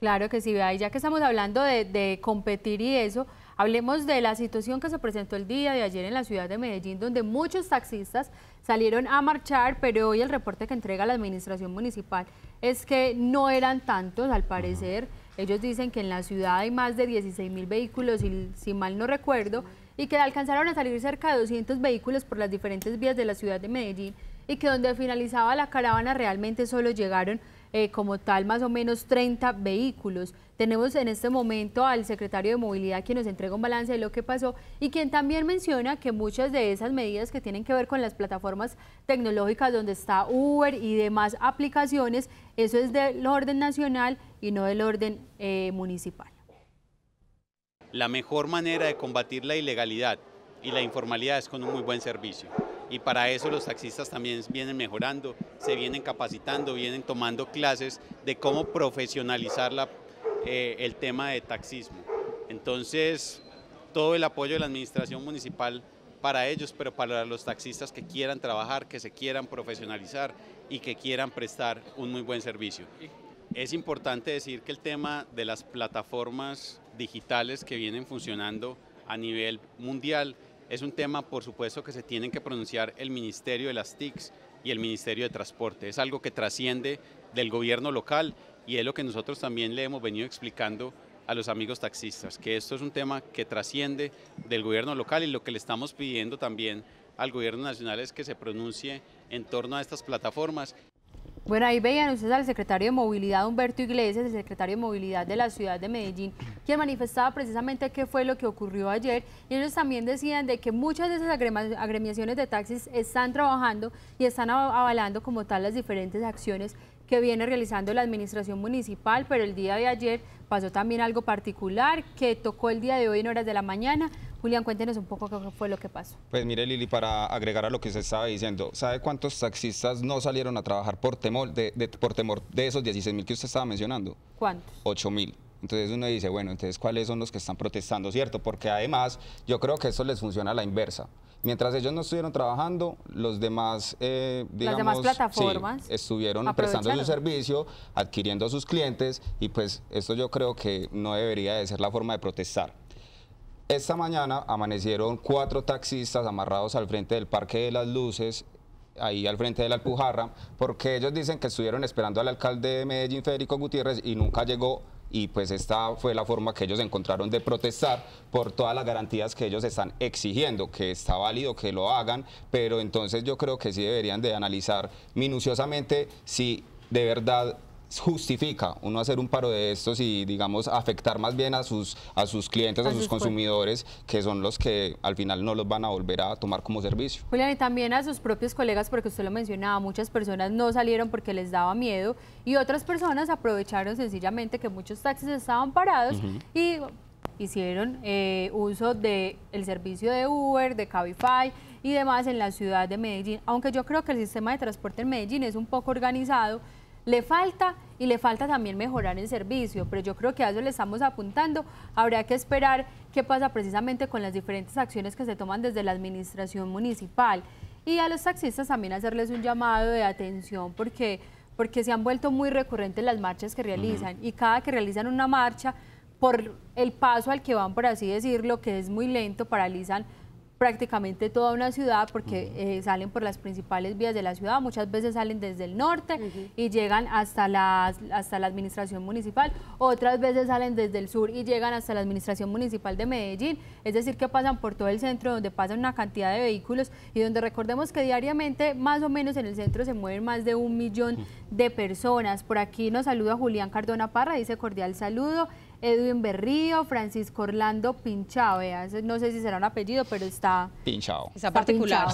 Claro que sí, ya que estamos hablando de, de competir y eso, Hablemos de la situación que se presentó el día de ayer en la ciudad de Medellín, donde muchos taxistas salieron a marchar, pero hoy el reporte que entrega la administración municipal es que no eran tantos, al parecer. Ellos dicen que en la ciudad hay más de 16 mil vehículos, si, si mal no recuerdo, y que alcanzaron a salir cerca de 200 vehículos por las diferentes vías de la ciudad de Medellín y que donde finalizaba la caravana realmente solo llegaron eh, como tal más o menos 30 vehículos. Tenemos en este momento al secretario de Movilidad quien nos entrega un balance de lo que pasó y quien también menciona que muchas de esas medidas que tienen que ver con las plataformas tecnológicas donde está Uber y demás aplicaciones, eso es del orden nacional y no del orden eh, municipal. La mejor manera de combatir la ilegalidad y la informalidad es con un muy buen servicio y para eso los taxistas también vienen mejorando, se vienen capacitando, vienen tomando clases de cómo profesionalizar la, eh, el tema de taxismo. Entonces, todo el apoyo de la administración municipal para ellos, pero para los taxistas que quieran trabajar, que se quieran profesionalizar y que quieran prestar un muy buen servicio. Es importante decir que el tema de las plataformas digitales que vienen funcionando a nivel mundial es un tema, por supuesto, que se tienen que pronunciar el Ministerio de las TICs y el Ministerio de Transporte. Es algo que trasciende del gobierno local y es lo que nosotros también le hemos venido explicando a los amigos taxistas, que esto es un tema que trasciende del gobierno local y lo que le estamos pidiendo también al gobierno nacional es que se pronuncie en torno a estas plataformas bueno, ahí veían ustedes al secretario de Movilidad, Humberto Iglesias, el secretario de Movilidad de la ciudad de Medellín, quien manifestaba precisamente qué fue lo que ocurrió ayer. Y ellos también decían de que muchas de esas agremiaciones de taxis están trabajando y están avalando como tal las diferentes acciones que viene realizando la administración municipal, pero el día de ayer pasó también algo particular que tocó el día de hoy en horas de la mañana Julián, cuéntenos un poco qué fue lo que pasó. Pues mire Lili, para agregar a lo que se estaba diciendo, ¿sabe cuántos taxistas no salieron a trabajar por temor de, por temor de esos 16 mil que usted estaba mencionando? ¿Cuántos? 8 mil. Entonces uno dice, bueno, entonces ¿cuáles son los que están protestando, cierto? Porque además yo creo que eso les funciona a la inversa. Mientras ellos no estuvieron trabajando, los demás, digamos, eh, Las demás plataformas estuvieron prestando su servicio, adquiriendo a sus clientes y pues esto yo creo que no debería de ser la forma de protestar. Esta mañana amanecieron cuatro taxistas amarrados al frente del Parque de las Luces ahí al frente de la Alpujarra, porque ellos dicen que estuvieron esperando al alcalde de Medellín, Federico Gutiérrez, y nunca llegó y pues esta fue la forma que ellos encontraron de protestar por todas las garantías que ellos están exigiendo, que está válido que lo hagan, pero entonces yo creo que sí deberían de analizar minuciosamente si de verdad justifica uno hacer un paro de estos y, digamos, afectar más bien a sus, a sus clientes, a, sus, consumidores, que son los que al final no los van a volver a tomar como servicio. Julián, y también a sus propios colegas, porque usted lo mencionaba, muchas personas no salieron porque les daba miedo y otras personas aprovecharon sencillamente que muchos taxis estaban parados y hicieron eh, uso del el servicio de Uber, de Cabify y demás en la ciudad de Medellín. Aunque yo creo que el sistema de transporte en Medellín es un poco organizado, le falta y le falta también mejorar el servicio, pero yo creo que a eso le estamos apuntando. Habrá que esperar qué pasa precisamente con las diferentes acciones que se toman desde la administración municipal y a los taxistas también hacerles un llamado de atención porque, porque se han vuelto muy recurrentes las marchas que realizan y cada que realizan una marcha, por el paso al que van, por así decirlo, que es muy lento, paralizan prácticamente toda una ciudad porque eh, salen por las principales vías de la ciudad, muchas veces salen desde el norte y llegan hasta, las, hasta la administración municipal, otras veces salen desde el sur y llegan hasta la administración municipal de Medellín, es decir, que pasan por todo el centro donde pasan una cantidad de vehículos y donde recordemos que diariamente más o menos en el centro se mueven más de un millón de personas. Por aquí nos saluda Julián Cardona Parra, dice cordial saludo. Edwin Berrío, Francisco Orlando Pinchado, no sé si será un apellido, pero está... Pinchao. Está, particular,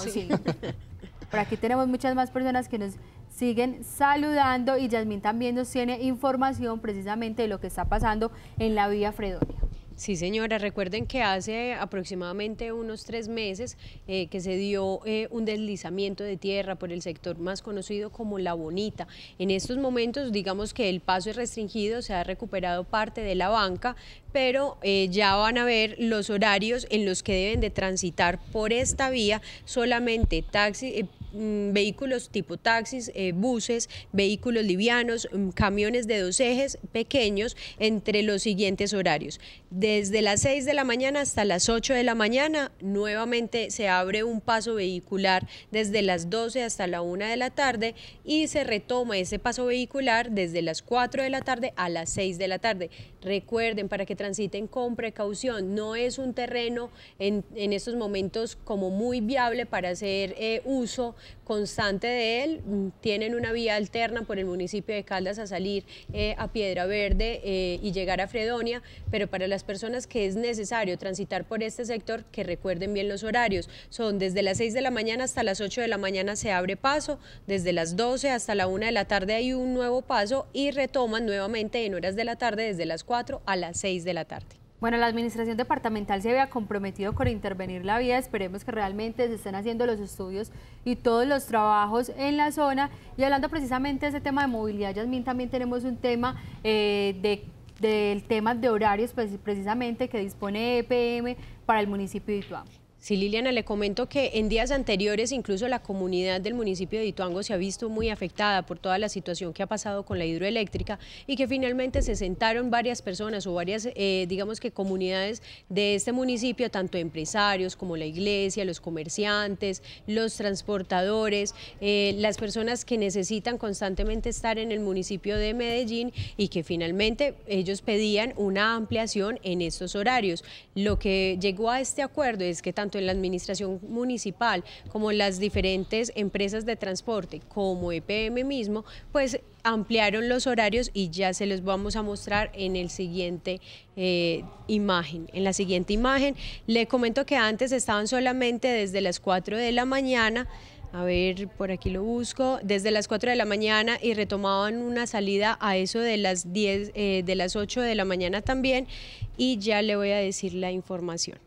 Por aquí tenemos muchas más personas que nos siguen saludando y Yasmín también nos tiene información precisamente de lo que está pasando en la vía Fredonia. Sí, señora, recuerden que hace aproximadamente unos tres meses eh, que se dio eh, un deslizamiento de tierra por el sector más conocido como La Bonita. En estos momentos, digamos que el paso es restringido, se ha recuperado parte de la banca, pero eh, ya van a ver los horarios en los que deben de transitar por esta vía solamente taxi, Mm, vehículos tipo taxis, eh, buses, vehículos livianos, mm, camiones de dos ejes pequeños entre los siguientes horarios. Desde las 6 de la mañana hasta las 8 de la mañana, nuevamente se abre un paso vehicular desde las 12 hasta la 1 de la tarde y se retoma ese paso vehicular desde las 4 de la tarde a las 6 de la tarde. Recuerden, para que transiten con precaución, no es un terreno en, estos momentos como muy viable para hacer eh, uso constante de él. Mm, tienen una vía alterna por el municipio de Caldas a salir eh, a Piedra Verde eh, y llegar a Fredonia, pero para las personas que es necesario transitar por este sector, que recuerden bien los horarios. Son desde las 6 de la mañana hasta las 8 de la mañana se abre paso, desde las 12 hasta la 1 de la tarde hay un nuevo paso y retoman nuevamente en horas de la tarde desde las 4 a las 6 de la tarde. Bueno, la administración departamental se había comprometido con intervenir la vía, esperemos que realmente se estén haciendo los estudios y todos los trabajos en la zona. Y hablando precisamente de ese tema de movilidad, Yasmín, también tenemos un tema eh, del tema de horarios pues, precisamente que dispone EPM para el municipio de Ituango. Sí, Liliana, le comento que en días anteriores incluso la comunidad del municipio de Ituango se ha visto muy afectada por toda la situación que ha pasado con la hidroeléctrica y que finalmente se sentaron varias personas o varias, eh, digamos que comunidades de este municipio, tanto empresarios como la iglesia, los comerciantes, los transportadores, eh, las personas que necesitan constantemente estar en el municipio de Medellín y que finalmente ellos pedían una ampliación en estos horarios. Lo que llegó a este acuerdo es que tanto en la administración municipal como las diferentes empresas de transporte, como EPM mismo, pues ampliaron los horarios y ya se los vamos a mostrar en el siguiente eh, imagen. En la siguiente imagen le comento que antes estaban solamente desde las 4 de la mañana a ver, por aquí lo busco, desde las 4 de la mañana y retomaban una salida a eso de las 10, eh, de las 8 de la mañana también y ya le voy a decir la información.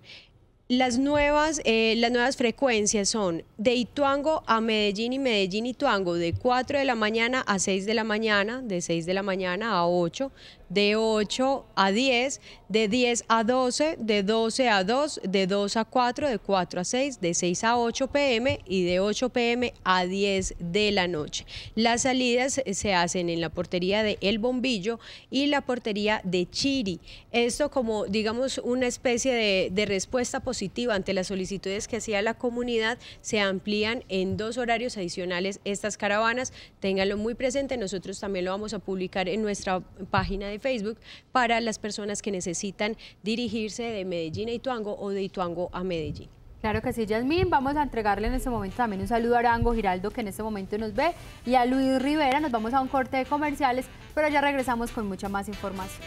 Las nuevas, eh, las nuevas frecuencias son de Ituango a Medellín y Medellín y Ituango de 4 de la mañana a 6 de la mañana, de 6 de la mañana a 8, de 8 a 10, de 10 a 12, de 12 a 2, de 2 a 4, de 4 a 6, de 6 a 8 pm y de 8 pm a 10 de la noche. Las salidas eh, se hacen en la portería de El Bombillo y la portería de Chiri. Esto como, digamos, una especie de, de respuesta positiva ante las solicitudes que hacía la comunidad, se amplían en dos horarios adicionales estas caravanas. Ténganlo muy presente, nosotros también lo vamos a publicar en nuestra página de Facebook para las personas que necesitan dirigirse de Medellín a Ituango o de Ituango a Medellín. Claro que sí, Yasmín. Vamos a entregarle en este momento también un saludo a Arango Giraldo, que en este momento nos ve, y a Luis Rivera. Nos vamos a un corte de comerciales, pero ya regresamos con mucha más información.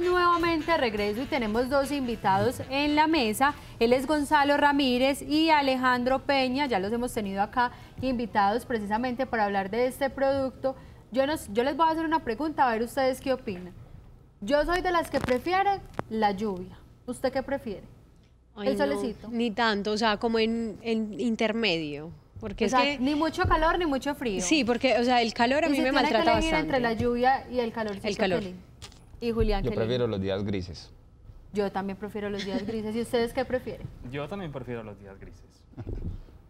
nuevamente regreso y tenemos dos invitados en la mesa. Él es Gonzalo Ramírez y Alejandro Peña. Ya los hemos tenido acá invitados precisamente para hablar de este producto. Yo, nos, yo les voy a hacer una pregunta, a ver ustedes qué opinan. Yo soy de las que prefieren la lluvia. ¿Usted qué prefiere? el solecito. ni tanto, o sea, como en, intermedio. Porque ni mucho calor ni mucho frío. Sí, porque o sea, el calor a mí me maltrata bastante. entre la lluvia y el calor. El calor. ¿Y Julián? Yo prefiero los días grises. Yo también prefiero los días grises. ¿Y ustedes qué prefieren? *laughs* Yo también prefiero los días grises. *laughs*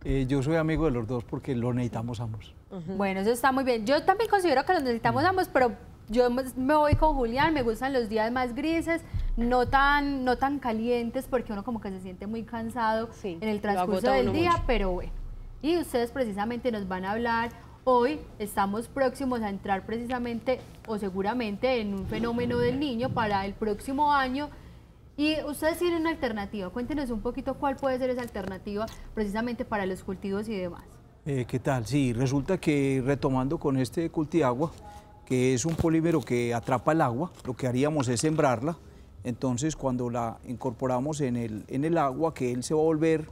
Eh, yo soy amigo de los dos porque los necesitamos ambos. Bueno, eso está muy bien. Yo también considero que los necesitamos ambos, pero yo me voy con Julián, me gustan los días más grises, no tan, no tan calientes, porque uno como que se siente muy cansado en el transcurso del día, pero bueno. Y ustedes precisamente nos van a hablar hoy estamos próximos a entrar precisamente o seguramente en un fenómeno del niño para el próximo año. Y ustedes tienen una alternativa. Cuéntenos un poquito cuál puede ser esa alternativa precisamente para los cultivos y demás. Eh, ¿Qué tal? Sí, resulta que retomando con este cultiagua, que es un polímero que atrapa el agua, lo que haríamos es sembrarla. Entonces, cuando la incorporamos en el, en el agua, que él se va a volver,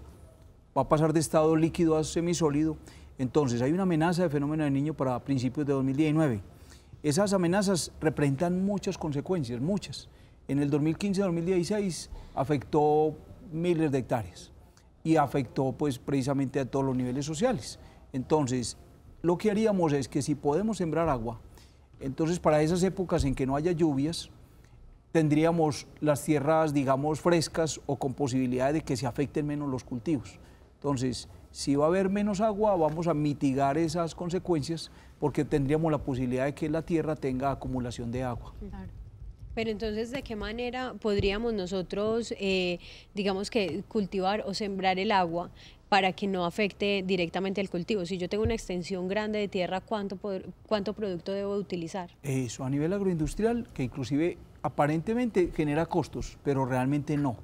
va a pasar de estado líquido a semisólido, entonces, hay una amenaza de fenómeno de niño para principios de 2019. Esas amenazas representan muchas consecuencias, muchas. En el 2015-2016 afectó miles de hectáreas y afectó pues precisamente a todos los niveles sociales. Entonces, lo que haríamos es que si podemos sembrar agua, entonces para esas épocas en que no haya lluvias, tendríamos las tierras, digamos, frescas o con posibilidad de que se afecten menos los cultivos. Entonces, si va a haber menos agua, vamos a mitigar esas consecuencias porque tendríamos la posibilidad de que la tierra tenga acumulación de agua. Pero entonces, ¿de qué manera podríamos nosotros, eh, digamos que, cultivar o sembrar el agua para que no afecte directamente al cultivo? Si yo tengo una extensión grande de tierra, ¿cuánto, cuánto producto debo utilizar? Eso, a nivel agroindustrial, que inclusive aparentemente genera costos, pero realmente no.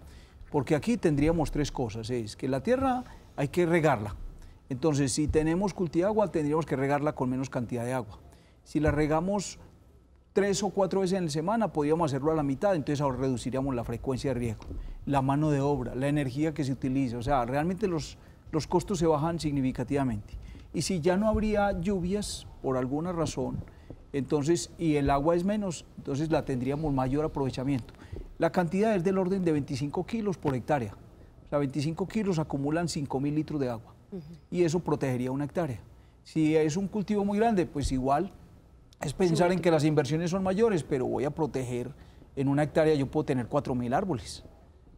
Porque aquí tendríamos tres cosas. Es que la tierra hay que regarla. Entonces, si tenemos agua, tendríamos que regarla con menos cantidad de agua. Si la regamos tres o cuatro veces en la semana, podríamos hacerlo a la mitad, entonces ahora reduciríamos la frecuencia de riesgo, la mano de obra, la energía que se utiliza. O sea, realmente los, los costos se bajan significativamente. Y si ya no habría lluvias por alguna razón, entonces, y el agua es menos, entonces la tendríamos mayor aprovechamiento. La cantidad es del orden de 25 kilos por hectárea sea, 25 kilos acumulan 5.000 litros de agua y eso protegería una hectárea. Si es un cultivo muy grande, pues igual es pensar en que las inversiones son mayores, pero voy a proteger, en una hectárea yo puedo tener 4.000 árboles.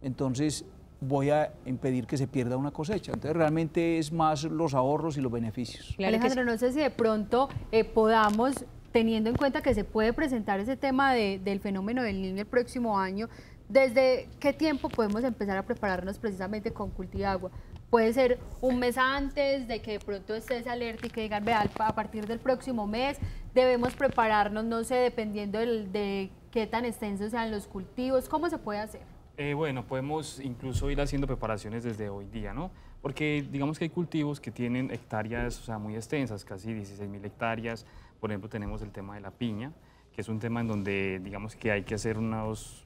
Entonces voy a impedir que se pierda una cosecha. Entonces realmente es más los ahorros y los beneficios. Alejandro, no sé si de pronto eh, podamos, teniendo en cuenta que se puede presentar ese tema del fenómeno del niño el próximo año, ¿Desde qué tiempo podemos empezar a prepararnos precisamente con de agua? Puede ser un mes antes de que de pronto estés alerta y que digan, vea, a partir del próximo mes debemos prepararnos, no sé, dependiendo de qué tan extensos sean los cultivos. ¿Cómo se puede hacer? Eh, bueno, podemos incluso ir haciendo preparaciones desde hoy día, ¿no? Porque digamos que hay cultivos que tienen hectáreas o sea, muy extensas, casi 16.000 hectáreas. Por ejemplo, tenemos el tema de la piña, que es un tema en donde digamos que hay que hacer unas,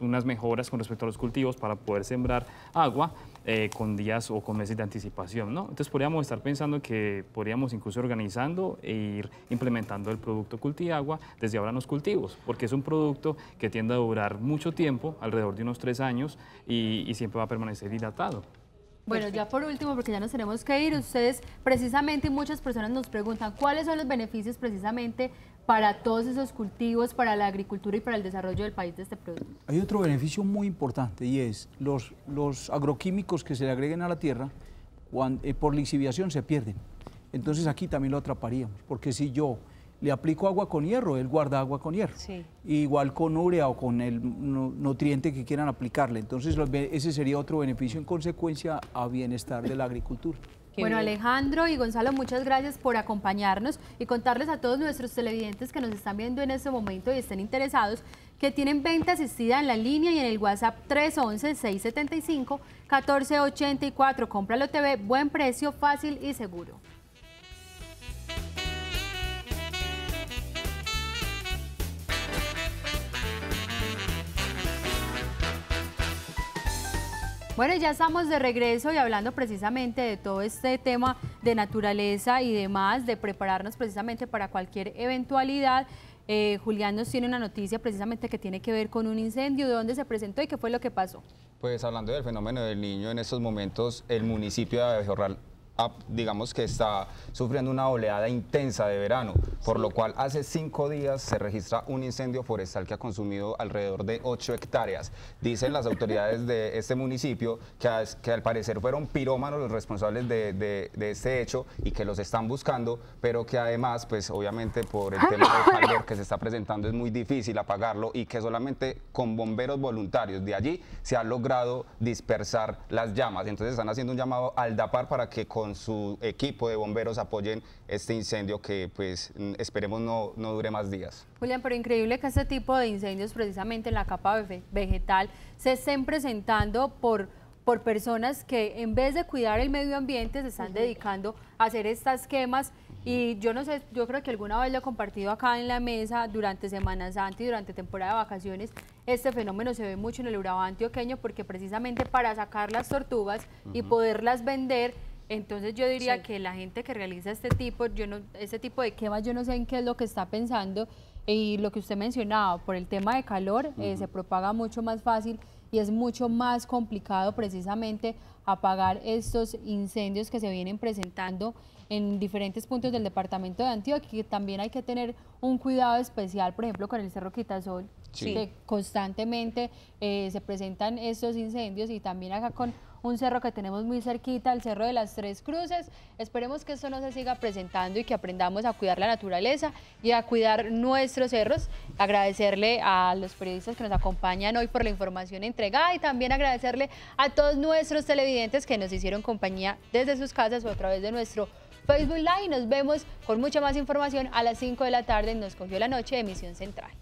unas, mejoras con respecto a los cultivos para poder sembrar agua eh, con días o con meses de anticipación. ¿no? Entonces podríamos estar pensando que podríamos incluso organizando e ir implementando el producto Cultiagua desde ahora en los cultivos, porque es un producto que tiende a durar mucho tiempo, alrededor de unos tres años, y, y siempre va a permanecer hidratado. Bueno, ya por último, porque ya nos tenemos que ir, ustedes precisamente muchas personas nos preguntan cuáles son los beneficios precisamente para todos esos cultivos, para la agricultura y para el desarrollo del país de este producto. Hay otro beneficio muy importante y es los, los agroquímicos que se le agreguen a la tierra cuando, la eh, por lixiviación se pierden. Entonces aquí también lo atraparíamos, porque si yo le aplico agua con hierro, él guarda agua con hierro. Igual con urea o con el nutriente que quieran aplicarle. Entonces ese sería otro beneficio en consecuencia a bienestar de la agricultura bueno, Alejandro y Gonzalo, muchas gracias por acompañarnos y contarles a todos nuestros televidentes que nos están viendo en este momento y estén interesados que tienen venta asistida en la línea y en el WhatsApp 311-675-1484. Cómpralo TV, buen precio, fácil y seguro. Bueno, ya estamos de regreso y hablando precisamente de todo este tema de naturaleza y demás, de prepararnos precisamente para cualquier eventualidad. Eh, Julián nos tiene una noticia precisamente que tiene que ver con un incendio, de dónde se presentó y qué fue lo que pasó. Pues hablando del fenómeno del niño, en estos momentos el municipio de Abejorral digamos que está sufriendo una oleada intensa de verano, por lo cual hace cinco días se registra un incendio forestal que ha consumido alrededor de ocho hectáreas. Dicen las autoridades de este municipio que, que al parecer fueron pirómanos los responsables de, de, este hecho y que los están buscando, pero que además, pues obviamente por el tema del calor que se está presentando es muy difícil apagarlo y que solamente con bomberos voluntarios de allí se ha logrado dispersar las llamas. Entonces están haciendo un llamado al DAPAR para que con con su equipo de bomberos apoyen este incendio que pues mm, esperemos no, dure más días. Julián, pero increíble que este tipo de incendios precisamente en la capa vegetal se estén presentando por por personas que en vez de cuidar el medio ambiente se están dedicando a hacer estas quemas y yo no sé, yo creo que alguna vez lo he compartido acá en la mesa durante Semana Santa y durante temporada de vacaciones, este fenómeno se ve mucho en el Urabá antioqueño porque precisamente para sacar las tortugas y poderlas vender entonces yo diría que la gente que realiza este tipo, yo no, este tipo de quemas, yo no sé en qué es lo que está pensando y lo que usted mencionaba, por el tema de calor, eh, se propaga mucho más fácil y es mucho más complicado precisamente apagar estos incendios que se vienen presentando en diferentes puntos del departamento de Antioquia, que también hay que tener un cuidado especial, por ejemplo, con el Cerro Quitasol, que constantemente eh, se presentan estos incendios y también acá con un cerro que tenemos muy cerquita, el Cerro de las Tres Cruces. Esperemos que esto no se siga presentando y que aprendamos a cuidar la naturaleza y a cuidar nuestros cerros. Agradecerle a los periodistas que nos acompañan hoy por la información entregada y también agradecerle a todos nuestros televidentes que nos hicieron compañía desde sus casas o a través de nuestro Facebook Live. Nos vemos con mucha más información a las 5 de la tarde en Nos Cogió la Noche, de emisión central.